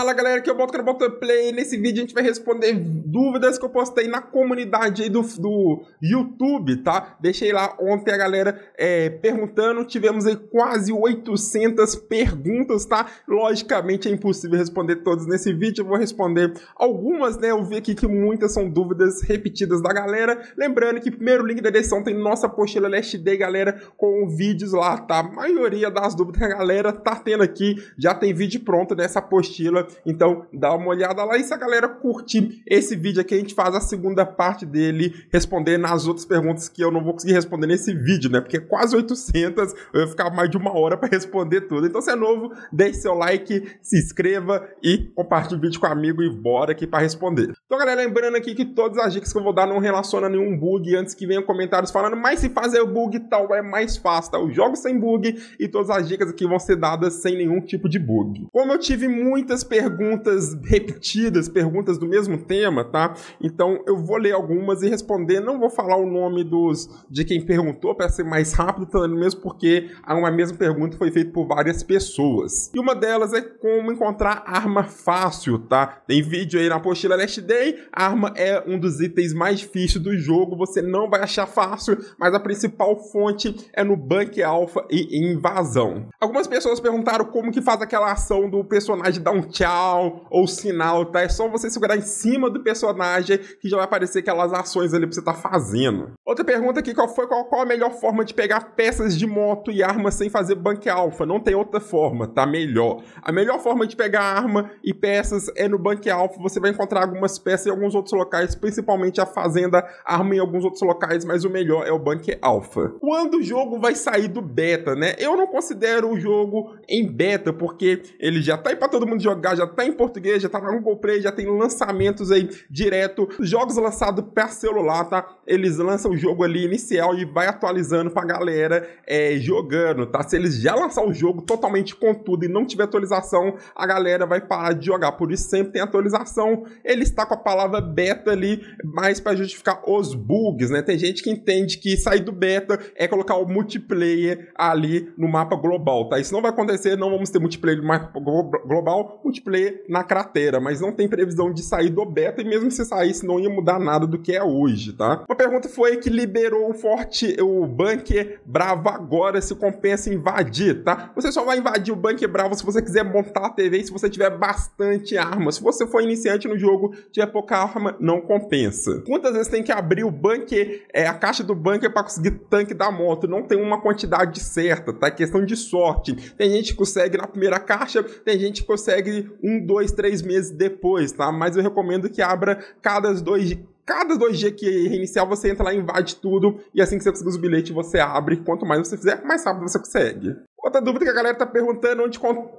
Fala galera, que é o Balto Balto Play. Nesse vídeo a gente vai responder dúvidas que eu postei na comunidade aí do, do YouTube, tá? Deixei lá ontem a galera é, perguntando, tivemos aí quase 800 perguntas, tá? Logicamente é impossível responder todas nesse vídeo, eu vou responder algumas, né? Eu vi aqui que muitas são dúvidas repetidas da galera. Lembrando que primeiro link da descrição tem nossa apostila Last Day, galera, com vídeos lá, tá? A maioria das dúvidas que a galera tá tendo aqui já tem vídeo pronto nessa apostila então dá uma olhada lá e se a galera curtir esse vídeo aqui, a gente faz a segunda parte dele respondendo as outras perguntas que eu não vou conseguir responder nesse vídeo, né? Porque é quase 800, eu ia ficar mais de uma hora para responder tudo. Então se é novo, deixe seu like, se inscreva e compartilhe o vídeo com amigo e bora aqui para responder. Então galera, lembrando aqui que todas as dicas que eu vou dar não relacionam a nenhum bug antes que venham comentários falando, mas se fazer bug tal é mais fácil, tá? Eu jogo sem bug e todas as dicas aqui vão ser dadas sem nenhum tipo de bug. Como eu tive muitas perguntas perguntas repetidas, perguntas do mesmo tema, tá? Então eu vou ler algumas e responder. Não vou falar o nome dos de quem perguntou para ser mais rápido, mesmo porque uma mesma pergunta foi feita por várias pessoas. E uma delas é como encontrar arma fácil, tá? Tem vídeo aí na apostila Last Day. A arma é um dos itens mais difíceis do jogo. Você não vai achar fácil, mas a principal fonte é no Bank Alpha e Invasão. Algumas pessoas perguntaram como que faz aquela ação do personagem dar um tchau especial ou sinal, tá? É só você segurar em cima do personagem que já vai aparecer aquelas ações ali pra você tá fazendo. Outra pergunta aqui, qual foi qual, qual a melhor forma de pegar peças de moto e armas sem fazer bank alpha? Não tem outra forma, tá melhor. A melhor forma de pegar arma e peças é no bank alpha. Você vai encontrar algumas peças em alguns outros locais, principalmente a fazenda, arma em alguns outros locais, mas o melhor é o bank alpha. Quando o jogo vai sair do beta, né? Eu não considero o jogo em beta porque ele já tá aí para todo mundo jogar, já tá em português, já tá na Google Play, já tem lançamentos aí direto. Jogos lançados para celular, tá? Eles lançam o jogo ali inicial e vai atualizando pra galera é, jogando, tá? Se eles já lançar o jogo totalmente com tudo e não tiver atualização, a galera vai parar de jogar. Por isso sempre tem atualização. Ele está com a palavra beta ali, mais para justificar os bugs, né? Tem gente que entende que sair do beta é colocar o multiplayer ali no mapa global, tá? Isso não vai acontecer, não vamos ter multiplayer no mapa global. Multiplayer multiplayer na cratera, mas não tem previsão de sair do beta e mesmo se saísse não ia mudar nada do que é hoje, tá? Uma pergunta foi que liberou o forte, o bunker bravo agora se compensa invadir, tá? Você só vai invadir o bunker bravo se você quiser montar a TV e se você tiver bastante arma. Se você for iniciante no jogo, tiver pouca arma, não compensa. Quantas vezes tem que abrir o bunker, é, a caixa do bunker para conseguir tanque da moto? Não tem uma quantidade certa, tá? É questão de sorte. Tem gente que consegue na primeira caixa, tem gente que consegue um, dois, três meses depois, tá? Mas eu recomendo que abra cada dois cada dois g que reiniciar, você entra lá, invade tudo, e assim que você conseguir os bilhetes, você abre. Quanto mais você fizer, mais rápido você consegue. Outra dúvida que a galera tá perguntando onde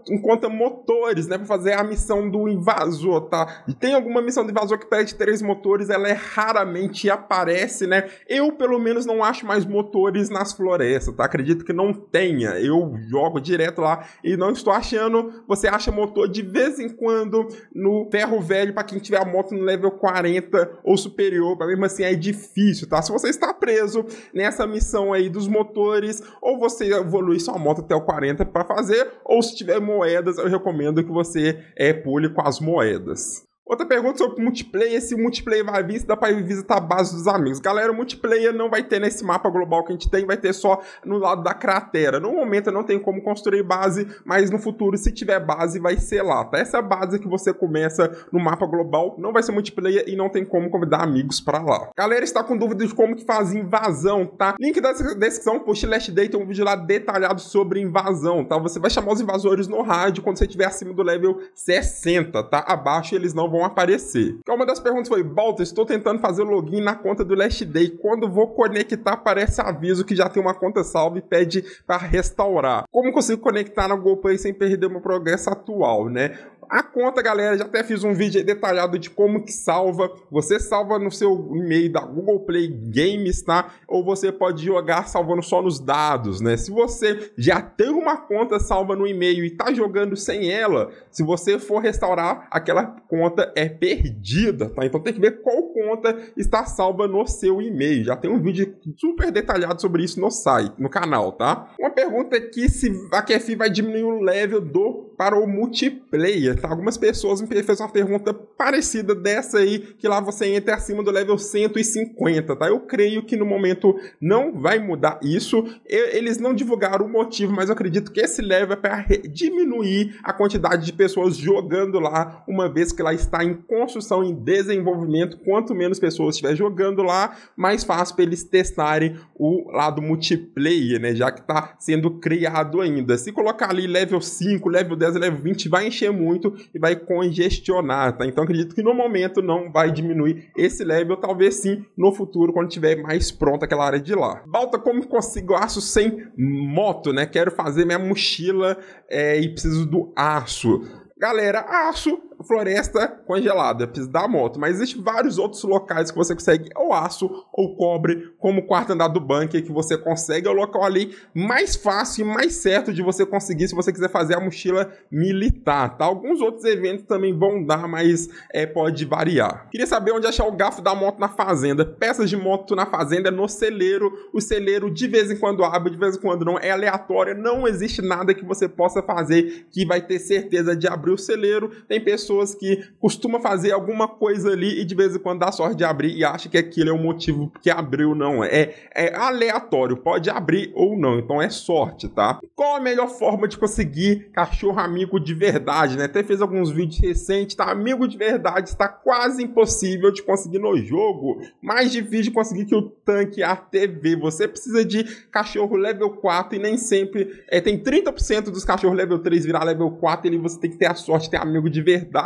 encontra motores, né? Pra fazer a missão do invasor, tá? E tem alguma missão do invasor que pede três motores, ela é raramente aparece, né? Eu, pelo menos, não acho mais motores nas florestas, tá? Acredito que não tenha. Eu jogo direto lá e não estou achando. Você acha motor de vez em quando no ferro velho para quem tiver a moto no level 40 ou superior, para mesmo assim é difícil, tá? Se você está preso nessa missão aí dos motores, ou você evolui sua moto até o 40 para fazer, ou se tiver moedas, eu recomendo que você é, pule com as moedas. Outra pergunta sobre multiplayer, se o multiplayer vai vir, se dá pra visitar a base dos amigos. Galera, o multiplayer não vai ter nesse mapa global que a gente tem, vai ter só no lado da cratera. No momento não tem como construir base, mas no futuro, se tiver base, vai ser lá, tá? Essa é base que você começa no mapa global não vai ser multiplayer e não tem como convidar amigos pra lá. Galera, está com dúvida de como que faz invasão, tá? Link da descrição, post last day, tem um vídeo lá detalhado sobre invasão, tá? Você vai chamar os invasores no rádio quando você estiver acima do level 60, tá? Abaixo eles não vão vão aparecer. Então, uma das perguntas foi: Balta, estou tentando fazer login na conta do Last Day. Quando vou conectar, aparece aviso que já tem uma conta salva e pede para restaurar. Como consigo conectar na Play sem perder meu progresso atual, né? a conta, galera. Já até fiz um vídeo detalhado de como que salva. Você salva no seu e-mail da Google Play Games, tá? Ou você pode jogar salvando só nos dados, né? Se você já tem uma conta salva no e-mail e tá jogando sem ela, se você for restaurar, aquela conta é perdida, tá? Então tem que ver qual conta está salva no seu e-mail. Já tem um vídeo super detalhado sobre isso no site, no canal, tá? Uma pergunta é que se a QFI vai diminuir o level do para o multiplayer. Tá, algumas pessoas me fez uma pergunta parecida dessa aí, que lá você entra acima do level 150, tá? Eu creio que no momento não vai mudar isso. Eles não divulgaram o motivo, mas eu acredito que esse level é para diminuir a quantidade de pessoas jogando lá, uma vez que lá está em construção, em desenvolvimento. Quanto menos pessoas estiver jogando lá, mais fácil para eles testarem o lado multiplayer, né? Já que está sendo criado ainda. Se colocar ali level 5, level 10, level 20, vai encher muito e vai congestionar, tá? Então acredito que no momento não vai diminuir esse level, talvez sim no futuro, quando tiver mais pronta aquela área de lá. Balta, como consigo aço sem moto, né? Quero fazer minha mochila é, e preciso do aço. Galera, aço floresta congelada, precisa da moto. Mas existem vários outros locais que você consegue ou aço ou cobre, como o quarto andar do bunker, que você consegue. É o local ali mais fácil e mais certo de você conseguir se você quiser fazer a mochila militar, tá? Alguns outros eventos também vão dar, mas é, pode variar. Queria saber onde achar o garfo da moto na fazenda. Peças de moto na fazenda é no celeiro. O celeiro de vez em quando abre, de vez em quando não. É aleatório, não existe nada que você possa fazer que vai ter certeza de abrir o celeiro. Tem pessoas pessoas que costuma fazer alguma coisa ali e de vez em quando dá sorte de abrir e acha que aquilo é o motivo porque abriu, não. É, é aleatório, pode abrir ou não, então é sorte, tá? Qual a melhor forma de conseguir cachorro amigo de verdade, né? Até fez alguns vídeos recentes, tá? Amigo de verdade está quase impossível de conseguir no jogo. Mais difícil conseguir que o tanque a TV. Você precisa de cachorro level 4 e nem sempre. É, tem 30% dos cachorros level 3 virar level 4 e você tem que ter a sorte de ter amigo de verdade.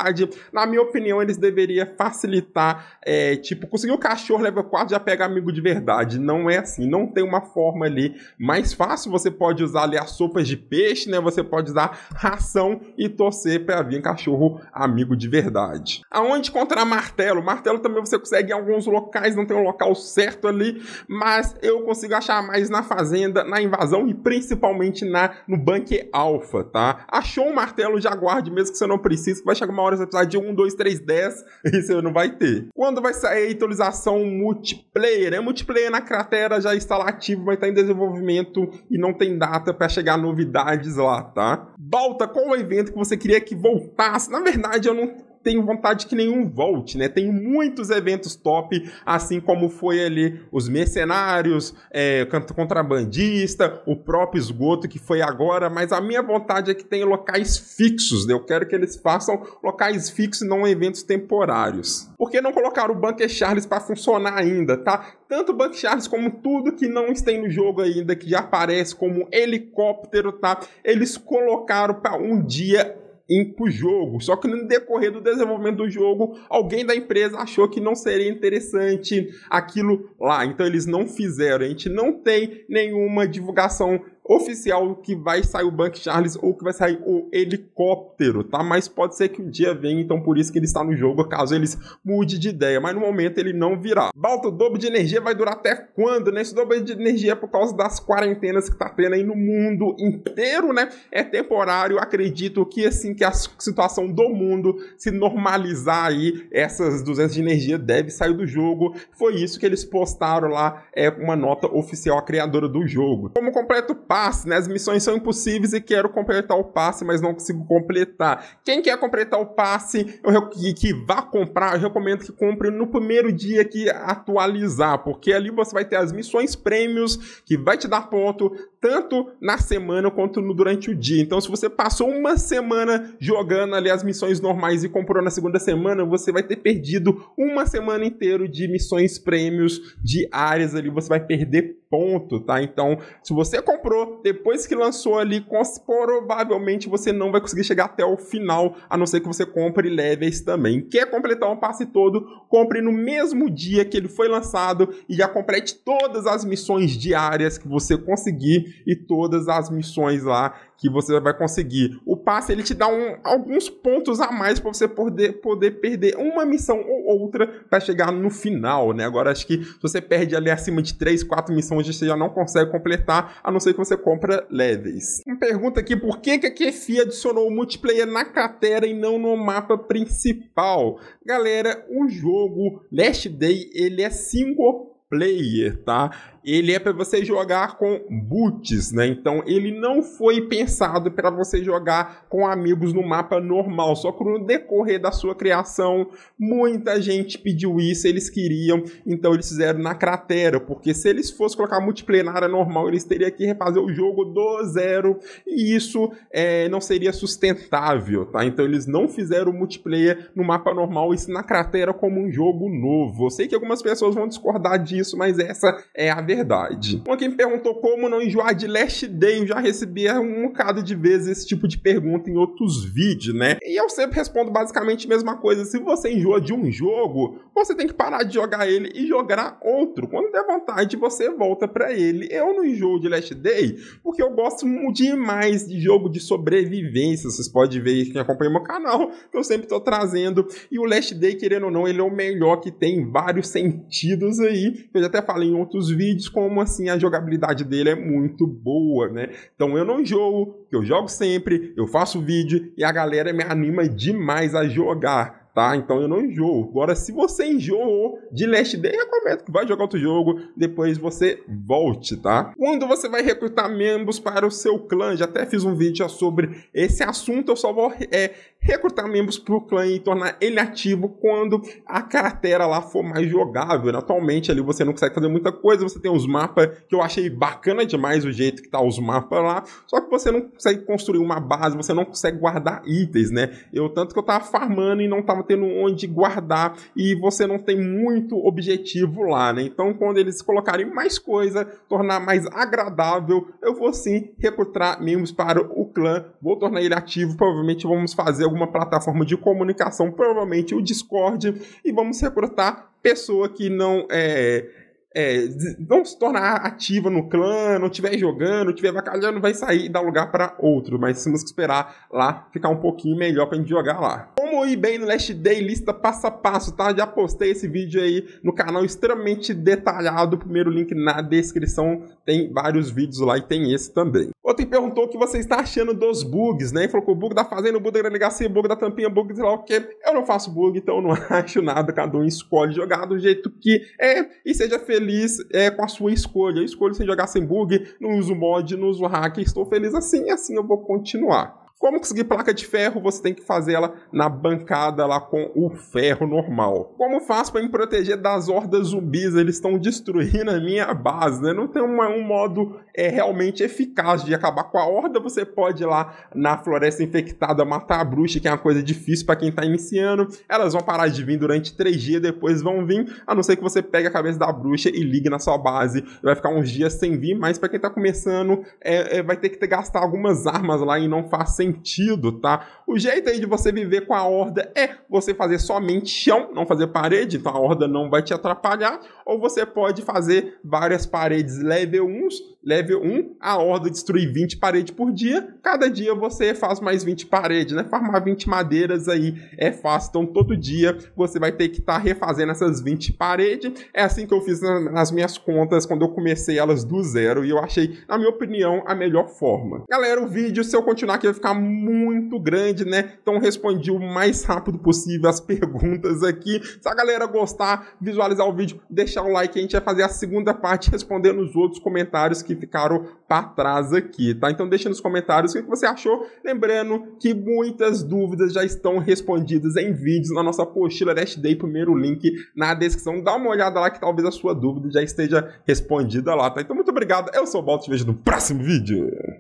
Na minha opinião, eles deveriam facilitar, é, tipo, conseguir o cachorro level 4 já pega amigo de verdade. Não é assim, não tem uma forma ali mais fácil. Você pode usar ali as sopas de peixe, né? Você pode usar ração e torcer para vir cachorro amigo de verdade. Aonde encontrar martelo? Martelo também você consegue em alguns locais, não tem um local certo ali, mas eu consigo achar mais na fazenda, na invasão e principalmente na no bunker alfa, tá? Achou um martelo, já guarde mesmo que você não precise, que vai chegar uma hora, você precisar de 1, 2, 3, 10, e você não vai ter. Quando vai sair a atualização multiplayer? É multiplayer na cratera, já está lá ativo, mas está em desenvolvimento e não tem data para chegar novidades lá, tá? Volta, qual o evento que você queria que voltasse? Na verdade, eu não tenho vontade que nenhum volte, né? Tem muitos eventos top, assim como foi ali os mercenários, é, contrabandista, o próprio esgoto que foi agora, mas a minha vontade é que tenha locais fixos, né? Eu quero que eles façam locais fixos, não eventos temporários. Porque não colocar o Bunker Charles para funcionar ainda, tá? Tanto o Bunker Charles como tudo que não está no jogo ainda, que já aparece como helicóptero, tá? Eles colocaram para um dia em, pro jogo. Só que no decorrer do desenvolvimento do jogo, alguém da empresa achou que não seria interessante aquilo lá. Então eles não fizeram. A gente não tem nenhuma divulgação oficial que vai sair o Bank Charles ou que vai sair o helicóptero, tá? Mas pode ser que um dia venha, então por isso que ele está no jogo, caso eles mude de ideia, mas no momento ele não virá. Balta, o dobro de energia vai durar até quando, né? Esse dobro de energia é por causa das quarentenas que tá tendo aí no mundo inteiro, né? É temporário, acredito que assim que a situação do mundo se normalizar aí, essas 200 de energia deve sair do jogo. Foi isso que eles postaram lá, é uma nota oficial, a criadora do jogo. Como completo passe, né? As missões são impossíveis e quero completar o passe, mas não consigo completar. Quem quer completar o passe eu, que, que vá comprar, eu recomendo que compre no primeiro dia que atualizar, porque ali você vai ter as missões prêmios, que vai te dar ponto, tanto na semana quanto durante o dia. Então, se você passou uma semana jogando ali as missões normais e comprou na segunda semana, você vai ter perdido uma semana inteira de missões prêmios diárias ali, você vai perder ponto, tá? Então, se você comprou depois que lançou ali, provavelmente você não vai conseguir chegar até o final, a não ser que você compre levels também. Quer completar um passe todo? Compre no mesmo dia que ele foi lançado e já complete todas as missões diárias que você conseguir e todas as missões lá que você vai conseguir. O passe ele te dá um, alguns pontos a mais para você poder, poder perder uma missão ou outra para chegar no final, né? Agora acho que se você perde ali acima de 3, 4 missões, você já não consegue completar, a não ser que você compra levels. Uma pergunta aqui, por que que a Kefi adicionou o multiplayer na cratera e não no mapa principal? Galera, o jogo Last Day, ele é single player, tá? ele é para você jogar com boots, né? Então ele não foi pensado para você jogar com amigos no mapa normal, só que no decorrer da sua criação, muita gente pediu isso, eles queriam, então eles fizeram na cratera, porque se eles fossem colocar multiplayer na área normal, eles teriam que refazer o jogo do zero, e isso é, não seria sustentável, tá? Então eles não fizeram multiplayer no mapa normal, isso na cratera como um jogo novo. Eu sei que algumas pessoas vão discordar disso, mas essa é a verdade verdade. Alguém perguntou como não enjoar de Last Day. Eu já recebi um bocado de vezes esse tipo de pergunta em outros vídeos, né? E eu sempre respondo basicamente a mesma coisa. Se você enjoa de um jogo, você tem que parar de jogar ele e jogar outro. Quando der vontade, você volta para ele. Eu não enjoo de Last Day porque eu gosto demais de jogo de sobrevivência. Vocês podem ver quem acompanha meu canal, que eu sempre tô trazendo. E o Last Day, querendo ou não, ele é o melhor que tem em vários sentidos aí. Eu já até falei em outros vídeos como assim a jogabilidade dele é muito boa, né? Então eu não jogo, eu jogo sempre, eu faço vídeo e a galera me anima demais a jogar tá? Então eu não enjoo. Agora, se você enjoou de Last Day, prometo que vai jogar outro jogo, depois você volte, tá? Quando você vai recrutar membros para o seu clã, já até fiz um vídeo sobre esse assunto, eu só vou é, recrutar membros para o clã e tornar ele ativo quando a carteira lá for mais jogável. Atualmente ali você não consegue fazer muita coisa, você tem os mapas que eu achei bacana demais o jeito que tá os mapas lá, só que você não consegue construir uma base, você não consegue guardar itens, né? Eu tanto que eu tava farmando e não tava tendo onde guardar e você não tem muito objetivo lá, né? Então quando eles colocarem mais coisa, tornar mais agradável, eu vou sim recrutar membros para o clã, vou tornar ele ativo, provavelmente vamos fazer alguma plataforma de comunicação, provavelmente o Discord, e vamos recrutar pessoa que não é é, não se tornar ativa no clã, não estiver jogando, estiver vacalhando, vai sair e dar lugar para outro. Mas temos que esperar lá ficar um pouquinho melhor para a gente jogar lá. Como ir bem no Last Day, lista passo a passo, tá? Já postei esse vídeo aí no canal extremamente detalhado. O primeiro link na descrição tem vários vídeos lá e tem esse também. Outro perguntou o que você está achando dos bugs, né? Ele falou que o bug da fazenda, o bug da delegacia, o bug da tampinha, o bug de lá o quê. Eu não faço bug, então não acho nada. Cada um escolhe jogar do jeito que é e seja feliz feliz é, com a sua escolha. Eu escolho sem jogar sem bug, não uso mod, não uso hack, estou feliz assim e assim eu vou continuar. Como conseguir placa de ferro? Você tem que fazer ela na bancada lá com o ferro normal. Como faço para me proteger das hordas zumbis? Eles estão destruindo a minha base, né? Não tem uma, um modo é, realmente eficaz de acabar com a horda. Você pode ir lá na floresta infectada matar a bruxa, que é uma coisa difícil para quem está iniciando. Elas vão parar de vir durante três dias, depois vão vir, a não ser que você pegue a cabeça da bruxa e ligue na sua base. Vai ficar uns dias sem vir, mas para quem está começando, é, é, vai ter que ter, gastar algumas armas lá e não faz sentido sentido, tá? O jeito aí de você viver com a horda é você fazer somente chão, não fazer parede, então a horda não vai te atrapalhar, ou você pode fazer várias paredes level 1, level 1, a horda destruir 20 paredes por dia, cada dia você faz mais 20 paredes, né? Farmar 20 madeiras aí é fácil, então todo dia você vai ter que estar tá refazendo essas 20 paredes. É assim que eu fiz nas minhas contas quando eu comecei elas do zero e eu achei, na minha opinião, a melhor forma. Galera, o vídeo, se eu continuar aqui, vai ficar muito grande, né? Então respondi o mais rápido possível as perguntas aqui. Se a galera gostar, visualizar o vídeo, deixar o like, a gente vai fazer a segunda parte respondendo os outros comentários que ficaram para trás aqui, tá? Então deixa nos comentários o que você achou. Lembrando que muitas dúvidas já estão respondidas em vídeos na nossa apostila Dash Day, primeiro link na descrição. Dá uma olhada lá que talvez a sua dúvida já esteja respondida lá, tá? Então muito obrigado, eu sou o Balto, te vejo no próximo vídeo.